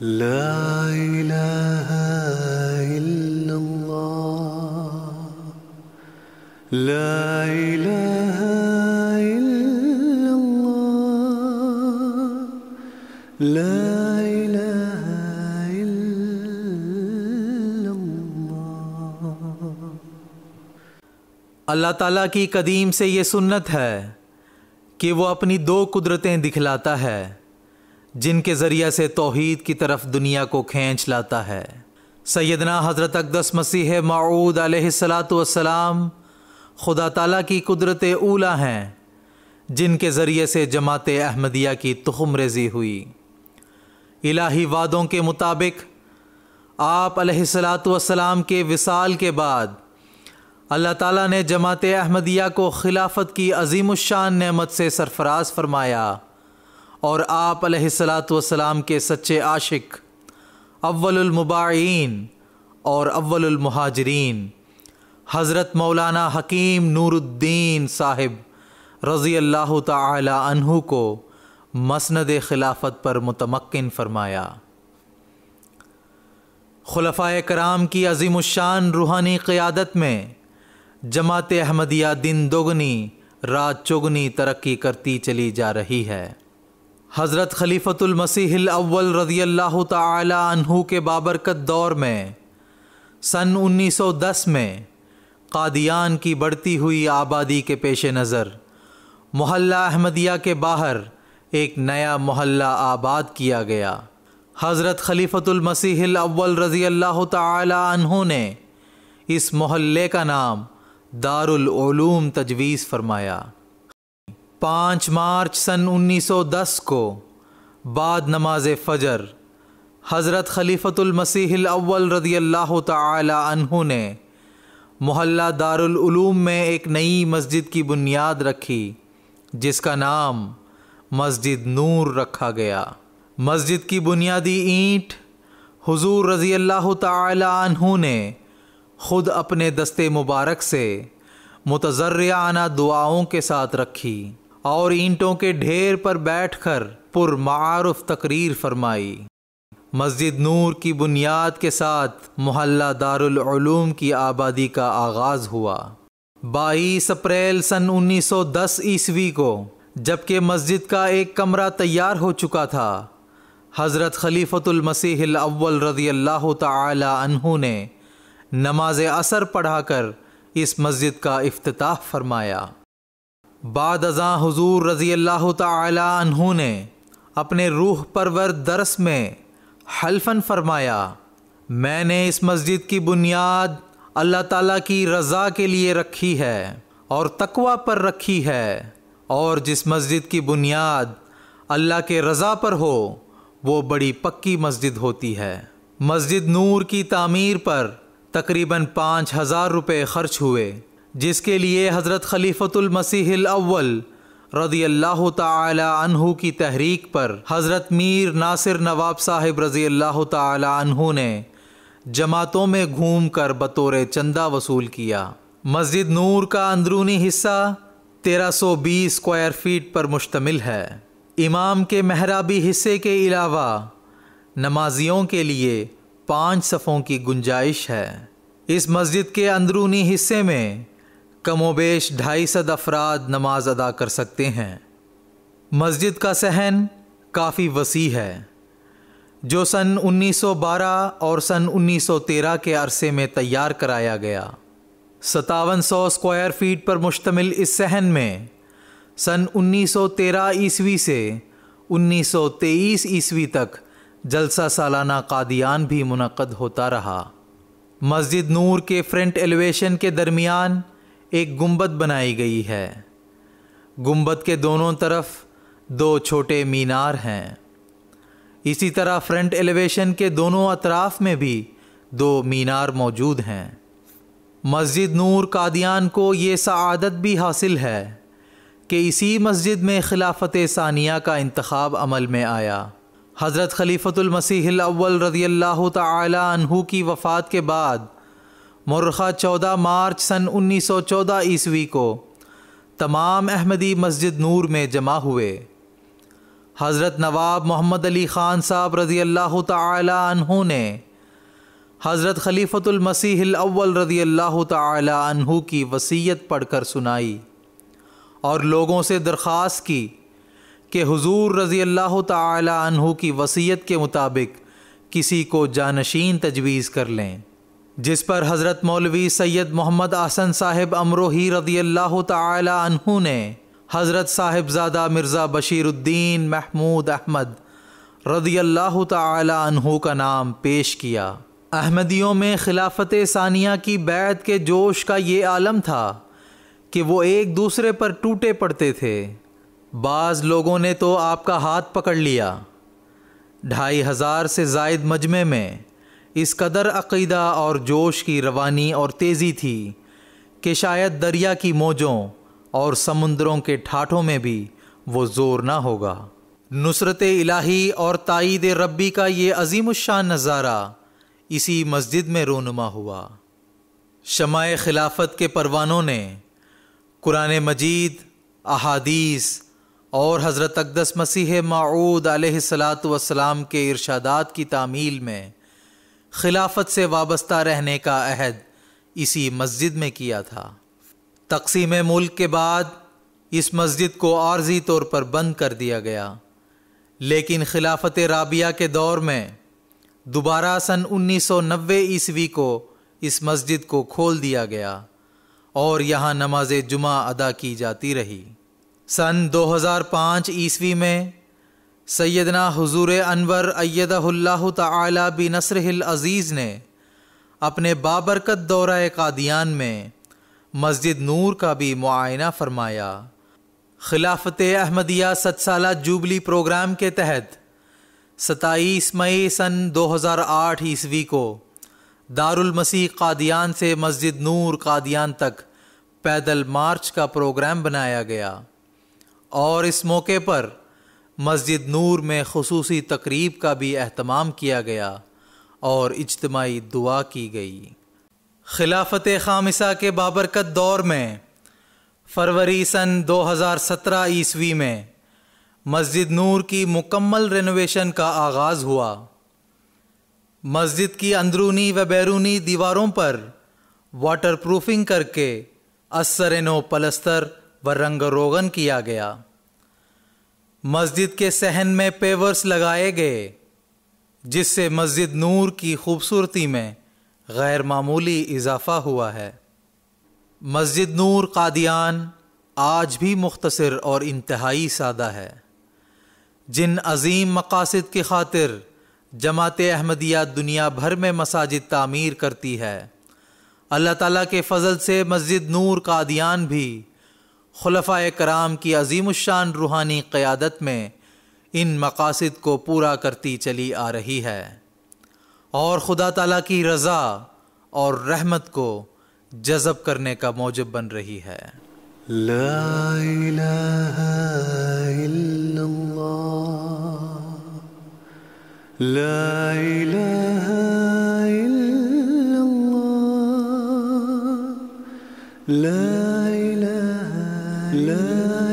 لا إله अल्लाह तला की कदीम से ये सुन्नत है कि वो अपनी दो कुदरतें दिखलाता है जिनके ज़रिए से तोहद की तरफ दुनिया को खींच लाता है सैदना हज़रत अकदस मसीह माऊद आसलातम खुदा ताला की कुदरत ऊला हैं जिनके ज़रिए से जमात अहमदिया की तहम रेजी हुई इलाही वादों के मुताबिक आप सलाम के विसाल के बाद अल्लाह ताला ने जमात अहमदिया को खिलाफत की अजीम शान नमत से सरफराज फरमाया और आप सलाम के सच्चे आशिक अव्वलमबाइन और अव्वलमहाजरीन हज़रत मौलाना हकीम नूरुद्दीन साहिब रज़ी अल्लाह तहु को मसंद खिलाफत पर मतमक्न फरमाया खलफ़ा कराम की अजीमशान रूहानी क़्यादत में जमात अहमदिया दिन दोगुनी रात चौगनी तरक्की करती चली जा रही है हज़रत खलीफ़तुल मसीहिल अव्वल रज़ी अल्लाह तहु के बाबरकत दौर में सन 1910 में कादियान की बढ़ती हुई आबादी के पेश नज़र मोहल्ला अहमदिया के बाहर एक नया मोहल्ला आबाद किया गया हज़रत खलीफ़तुल मसीहिल अव्वल रज़ी अल्लाह तहु ने इस मोहल्ले का नाम दारुल दारूम तजवीज़ फरमाया पाँच मार्च सन 1910 को बाद नमाज फजर हज़रत मसीहिल अव्वल रदी अल्लाह तहों ने मोहल्ला दारुलूम में एक नई मस्जिद की बुनियाद रखी जिसका नाम मस्जिद नूर रखा गया मस्जिद की बुनियादी ईंट हुजूर रजी अल्लाह तहों ने ख़ुद अपने दस्ते मुबारक से मुतज़राना दुआओं के साथ रखी और ईंटों के ढेर पर बैठकर पुरमारुफ तकरीर फरमाई मस्जिद नूर की बुनियाद के साथ मोहल्ला दारुलूम की आबादी का आगाज़ हुआ बाईस अप्रैल सन 1910 ईस्वी को जबकि मस्जिद का एक कमरा तैयार हो चुका था हज़रत खलीफ़तुलमसीहिल अव्वल रज़ी अल्लाह तहु ने नमाज असर पढ़ाकर इस मस्जिद का अफ्ताह फरमाया बाद अजा हजूर रज़ी अल्लाह तहु ने अपने रूह परवर दरस में हल्फन फरमाया मैंने इस मस्जिद की बुनियाद अल्लाह ताला की रज़ा के लिए रखी है और तकवा पर रखी है और जिस मस्जिद की बुनियाद अल्लाह के रज़ा पर हो वो बड़ी पक्की मस्जिद होती है मस्जिद नूर की तामीर पर तकरीबन पाँच हज़ार रुपये ख़र्च हुए जिसके लिए हज़रत खलीफतुल अव्वल रदी अल्लाह तहु की तहरीक पर हज़रत मीर नासिर नवाब साहिब रज़ी अल्लाह तहु ने जमातों में घूम कर बतौर चंदा वसूल किया मस्जिद नूर का अंदरूनी हिस्सा 1320 स्क्वायर फीट पर मुश्तमिल है इमाम के महराबी हिस्से के अलावा नमाजियों के लिए पाँच सफ़ों की गुंजाइश है इस मस्जिद के अंदरूनी हिस्से में कमोबेश ढाई सद अफराद नमाज अदा कर सकते हैं मस्जिद का सहन काफ़ी वसी है जो सन 1912 और सन 1913 के अरसे में तैयार कराया गया सतावन सौ स्क्वायर फीट पर मुश्तमिल इस सहन में सन 1913 ईस्वी से 1923 ईस्वी तक जलसा सालाना कादियान भी मुनद होता रहा मस्जिद नूर के फ्रंट एलिवेशन के दरमियान एक गुंबद बनाई गई है गुंबद के दोनों तरफ दो छोटे मीनार हैं इसी तरह फ्रंट एलिवेशन के दोनों अतराफ में भी दो मीनार मौजूद हैं मस्जिद नूर कादियान को ये सआदत भी हासिल है कि इसी मस्जिद में खिलाफत सानिया का इंतखब अमल में आया हज़रत खलीफ़तुलमसीह अव्वल रदी अल्लाह तहू की वफ़ात के बाद मरखा चौदह मार्च सन 1914 ईस्वी को तमाम अहमदी मस्जिद नूर में जमा हुए हज़रत नवाब मोहम्मद अली ख़ान साहब रज़ी अल्लाह तहु ने हज़रत खलीफ़तुलमसीहिल अव्वल रज़ी अल्लाह तहु की वसीयत पढ़कर सुनाई और लोगों से दरख्वास्त की कि हुजूर रज़ी अल्लाह तहु की वसीयत के मुताबिक किसी को जानशीन तजवीज़ कर लें जिस पर हज़रत मौलवी सैयद मोहम्मद आसन साहिब अमरोही रदी अल्लाह तहु ने हज़रत साहिबजादा मिर्ज़ा बशीरुद्दीन महमूद अहमद रदी अल्लाह तहु का नाम पेश किया अहमदियों में खिलाफत सानिया की बैत के जोश का ये आलम था कि वो एक दूसरे पर टूटे पड़ते थे बाज़ लोगों ने तो आपका हाथ पकड़ लिया ढाई हज़ार से जायद मजमे में इस कदर अकीदा और जोश की रवानी और तेज़ी थी कि शायद दरिया की मौजों और समुंदरों के ठाठों में भी वो ज़ोर ना होगा नुसरत इलाही और तइद रब्बी का ये अजीम शान नज़ारा इसी मस्जिद में रोनुमा हुआ शमाए खिलाफत के परवानों ने कुरान मजीद अहादीस और हज़रत अकदस मसीह माऊद सलात वसलाम के इरशादात की तामील में खिलाफत से वाबस्ता रहने का अहद इसी मस्जिद में किया था तकसीम मुल्क के बाद इस मस्जिद को आर्जी तौर पर बंद कर दिया गया लेकिन खिलाफत राबिया के दौर में दोबारा सन 1990 ईस्वी को इस मस्जिद को खोल दिया गया और यहाँ नमाज जुमा अदा की जाती रही सन 2005 ईस्वी में सैदना हजूर अनवर अय्यदल्ला तआला बी नसरहिल अज़ीज़ ने अपने बाबरकत दौरा कादियान में मस्जिद नूर का भी मुआयना फरमाया खिलाफत अहमदिया सतसाला जूबली प्रोग्राम के तहत सताईस मई सन 2008 ईस्वी को दारुल मसीह कादियान से मस्जिद नूर कादियान तक पैदल मार्च का प्रोग्राम बनाया गया और इस मौके पर मस्जिद नूर में खसूस तकरीब का भी अहतमाम किया गया और इजतमाही दुआ की गई खिलाफत खामसा के बाबरकत दौर में फरवरी सन 2017 ईस्वी में मस्जिद नूर की मुकम्मल रेनोवेशन का आगाज़ हुआ मस्जिद की अंदरूनी व बैरूनी दीवारों पर वाटर प्रूफिंग करके असर नो पलस्तर व रंग रोगन किया गया मस्जिद के सहन में पेवर्स लगाए गए जिससे मस्जिद नूर की खूबसूरती में गैर मामूली इजाफा हुआ है मस्जिद नूर कादियान आज भी मुख्तसर और इंतहाई सादा है जिन अजीम मकासद की खातिर जमात अहमदिया दुनिया भर में मसाजिद तामीर करती है अल्लाह ताला के फ़ज़ल से मस्जिद नूर कादियान भी खलफ़ा कराम की अजीमशान रूहानी क़्यादत में इन मकासद को पूरा करती चली आ रही है और ख़ुदा ताला की रज़ा और रहमत को जज़ब करने का मौजब बन रही है ला لا إله إلا الله لا Love.